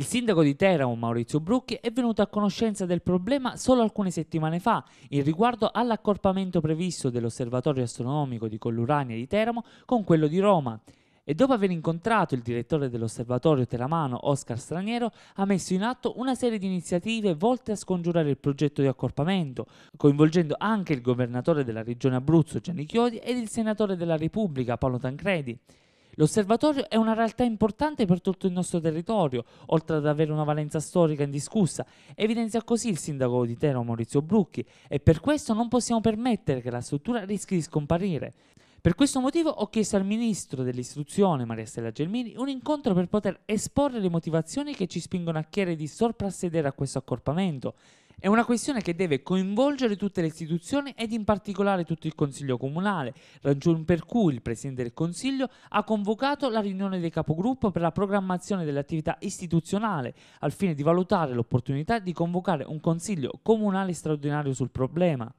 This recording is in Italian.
Il sindaco di Teramo, Maurizio Brucchi, è venuto a conoscenza del problema solo alcune settimane fa in riguardo all'accorpamento previsto dell'osservatorio astronomico di Collurania di Teramo con quello di Roma e dopo aver incontrato il direttore dell'osservatorio teramano Oscar Straniero ha messo in atto una serie di iniziative volte a scongiurare il progetto di accorpamento, coinvolgendo anche il governatore della regione Abruzzo Gianni Chiodi ed il senatore della Repubblica Paolo Tancredi. L'osservatorio è una realtà importante per tutto il nostro territorio, oltre ad avere una valenza storica indiscussa, evidenzia così il sindaco di Teramo Maurizio Brucchi, e per questo non possiamo permettere che la struttura rischi di scomparire. Per questo motivo ho chiesto al ministro dell'istruzione, Maria Stella Gelmini, un incontro per poter esporre le motivazioni che ci spingono a chiedere di soprassedere a questo accorpamento. È una questione che deve coinvolgere tutte le istituzioni ed in particolare tutto il Consiglio Comunale, ragion per cui il Presidente del Consiglio ha convocato la riunione dei capogruppo per la programmazione dell'attività istituzionale, al fine di valutare l'opportunità di convocare un Consiglio Comunale straordinario sul problema.